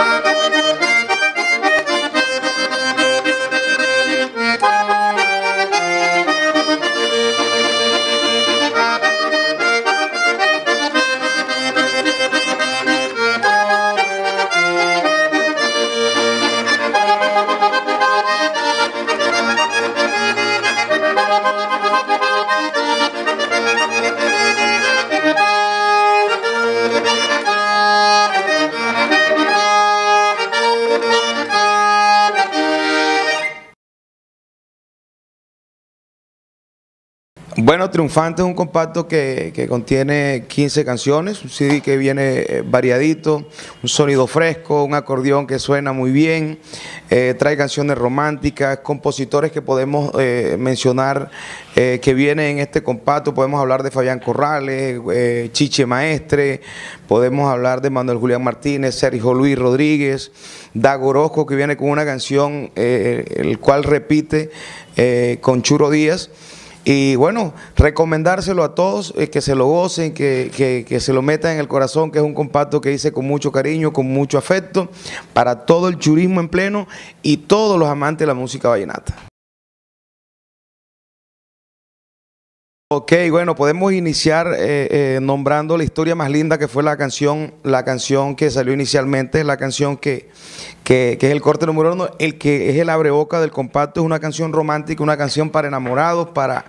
Bye. Bueno, Triunfante es un compacto que, contiene 15 canciones, un CD que viene eh, variadito, un sonido fresco, un acordeón que suena muy bien, eh, trae canciones románticas, compositores que podemos eh, mencionar que vienen en este compacto, podemos hablar de Fabián Corrales, Chiche Maestre, podemos hablar de Manuel Julián Martínez, Sergio Luis Rodríguez, Dago Orozco que viene con una canción el cual repite con Churo Díaz. Y bueno, recomendárselo a todos, eh, que se lo gocen, que, que, que, se lo metan en el corazón, que es un compacto que hice con mucho cariño, con mucho afecto, para todo el churismo en pleno y todos los amantes de la música vallenata. Ok, bueno, podemos iniciar eh, eh, nombrando la historia más linda que fue la canción, la canción que salió inicialmente, la canción que, es el corte número uno, el que es el abreboca del compacto, es una canción romántica, una canción para enamorados, para,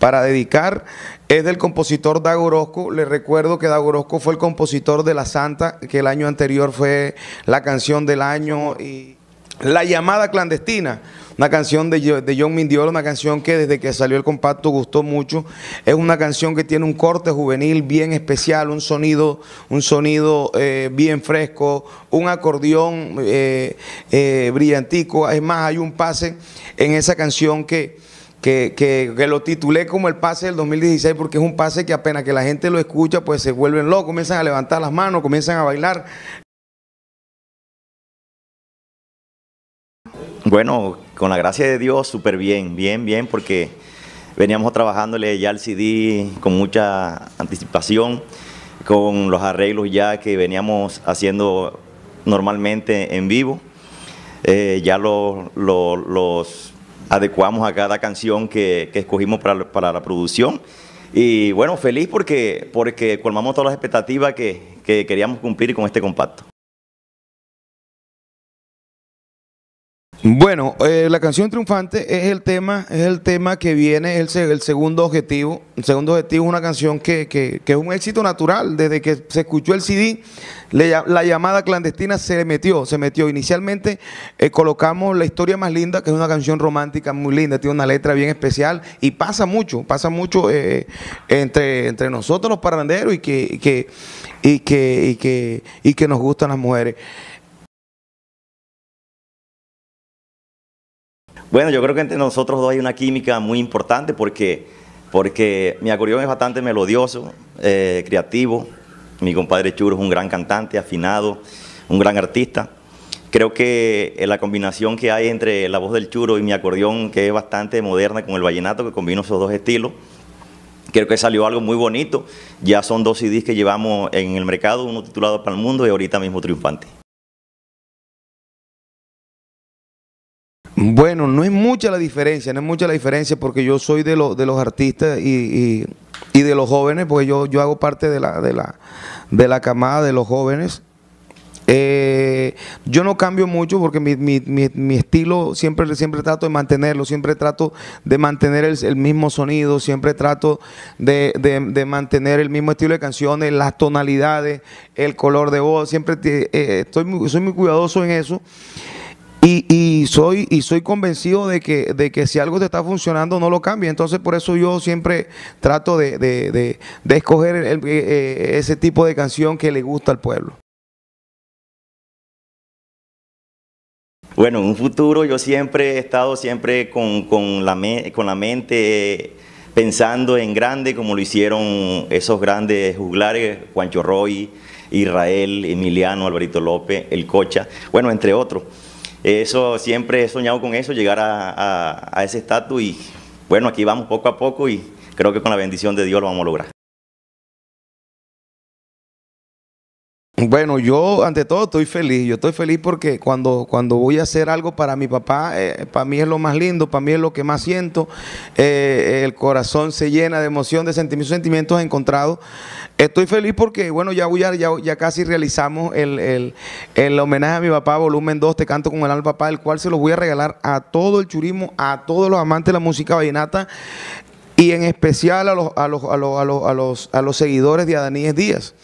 para dedicar. Es del compositor Dago Le recuerdo que Dago fue el compositor de La Santa, que el año anterior fue la canción del año y la llamada clandestina. Una canción de, John Mindiolo, una canción que desde que salió el compacto gustó mucho. Es una canción que tiene un corte juvenil bien especial, un sonido, un sonido eh, bien fresco, un acordeón eh, eh, brillantico. Es más, hay un pase en esa canción que... Que, que, lo titulé como el pase del 2016 porque es un pase que apenas que la gente lo escucha, pues se vuelven locos, comienzan a levantar las manos, comienzan a bailar. Bueno, con la gracia de Dios, súper bien, bien, bien, porque veníamos trabajándole ya el CD con mucha anticipación, con los arreglos ya que veníamos haciendo normalmente en vivo. Eh, ya los adecuamos a cada canción que, escogimos para, la producción. Y bueno, feliz porque, porque colmamos todas las expectativas que queríamos cumplir con este compacto. Bueno, eh, la canción triunfante es el tema, es el tema que viene, es el, segundo objetivo. El segundo objetivo es una canción que, que, que, es un éxito natural. Desde que se escuchó el CD, la llamada clandestina se metió, se metió. Inicialmente eh, colocamos La historia más linda, que es una canción romántica muy linda, tiene una letra bien especial y pasa mucho, pasa mucho eh, entre, entre nosotros los parranderos y que, que, y que, y que, y que nos gustan las mujeres. Bueno, yo creo que entre nosotros dos hay una química muy importante porque, porque mi acordeón es bastante melodioso, eh, creativo. Mi compadre Churo es un gran cantante, afinado, un gran artista. Creo que eh, la combinación que hay entre la voz del Churo y mi acordeón, que es bastante moderna con el vallenato, que combina esos dos estilos, creo que salió algo muy bonito. Ya son dos CDs que llevamos en el mercado, uno titulado para el mundo y ahorita mismo triunfante. Bueno, no es mucha la diferencia, no es mucha la diferencia porque yo soy de, los de los artistas y, de los jóvenes, porque yo, yo hago parte de la, de, la, de la camada de los jóvenes. Eh, yo no cambio mucho porque mi, mi, mi, estilo siempre, siempre trato de mantenerlo, siempre trato de mantener el, mismo sonido, siempre trato de, de, mantener el mismo estilo de canciones, las tonalidades, el color de voz, siempre eh, estoy soy muy cuidadoso en eso. Y, soy, y soy convencido de que, de que si algo te está funcionando, no lo cambies. Entonces, por eso yo siempre trato de, escoger eh, eh, ese tipo de canción que le gusta al pueblo. Bueno, en un futuro yo siempre he estado siempre con, con, la, con la mente pensando en grande, como lo hicieron esos grandes juglares, Juancho Roy, Israel, Emiliano, Alberito López, El Cocha, bueno, entre otros. Eso, siempre he soñado con eso, llegar a, ese estatus y bueno, aquí vamos poco a poco y creo que con la bendición de Dios lo vamos a lograr. Bueno, yo ante todo estoy feliz. Yo estoy feliz porque cuando, cuando voy a hacer algo para mi papá, eh, para mí es lo más lindo, para mí es lo que más siento. Eh, el corazón se llena de emoción, de sentimientos, sentimientos encontrados. Estoy feliz porque, bueno, ya, ya, casi realizamos el, el, el, homenaje a mi papá, volumen 2, Te canto con el alma papá, el cual se lo voy a regalar a todo el churismo, a todos los amantes de la música vallenata y en especial a los, a los, seguidores de Adaníes Díaz.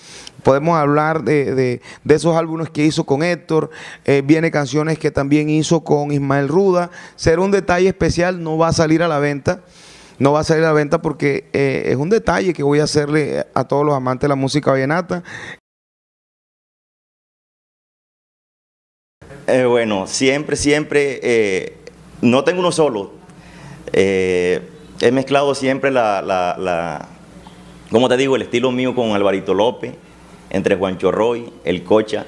Podemos hablar de, esos álbumes que hizo con Héctor, eh, viene canciones que también hizo con Ismael Ruda. Será un detalle especial, no va a salir a la venta no va a salir a la venta porque eh, es un detalle que voy a hacerle a todos los amantes de la música vallenata. Eh, bueno, siempre, siempre, no tengo uno solo he mezclado siempre la, la, la, como te digo, el estilo mío con Alvarito López, entre Juancho Roy, el Cocha,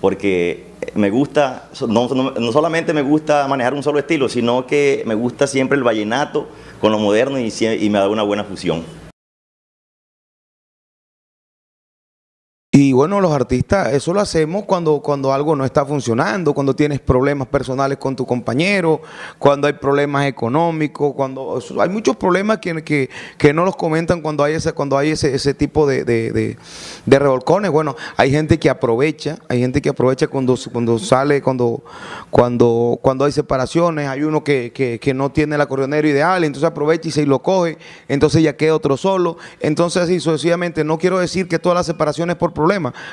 porque me gusta, no, solamente me gusta manejar un solo estilo, sino que me gusta siempre el vallenato con lo moderno y, y me da una buena fusión. Y bueno, los artistas, eso lo hacemos cuando, cuando algo no está funcionando, cuando tienes problemas personales con tu compañero, cuando hay problemas económicos, cuando hay muchos problemas que, que, no los comentan cuando hay ese, cuando hay ese, tipo de, revolcones. Bueno, hay gente que aprovecha, hay gente que aprovecha cuando, cuando sale, cuando, cuando, cuando hay separaciones, hay uno que, no tiene el acordeonero ideal, entonces aprovecha y se lo coge, entonces ya queda otro solo. Entonces así sucesivamente, no quiero decir que todas las separaciones por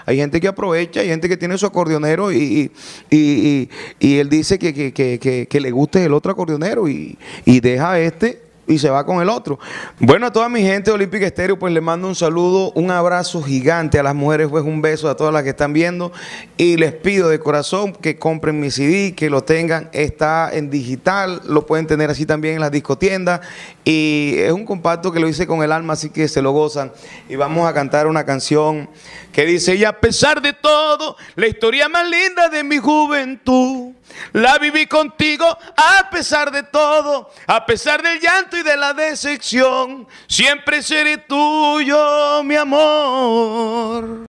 hay gente que aprovecha, hay gente que tiene su acordeonero y, y, él dice que, que, le guste el otro acordeonero y, deja a este y se va con el otro. Bueno, a toda mi gente de Olímpica Estéreo, pues les mando un saludo, un abrazo gigante a las mujeres, pues un beso a todas las que están viendo y les pido de corazón que compren mi CD, que lo tengan, está en digital, lo pueden tener así también en las discotiendas y es un compacto que lo hice con el alma, así que se lo gozan y vamos a cantar una canción que dice, y a pesar de todo, la historia más linda de mi juventud, la viví contigo a pesar de todo, a pesar del llanto y de la decepción. Siempre seré tuyo, mi amor.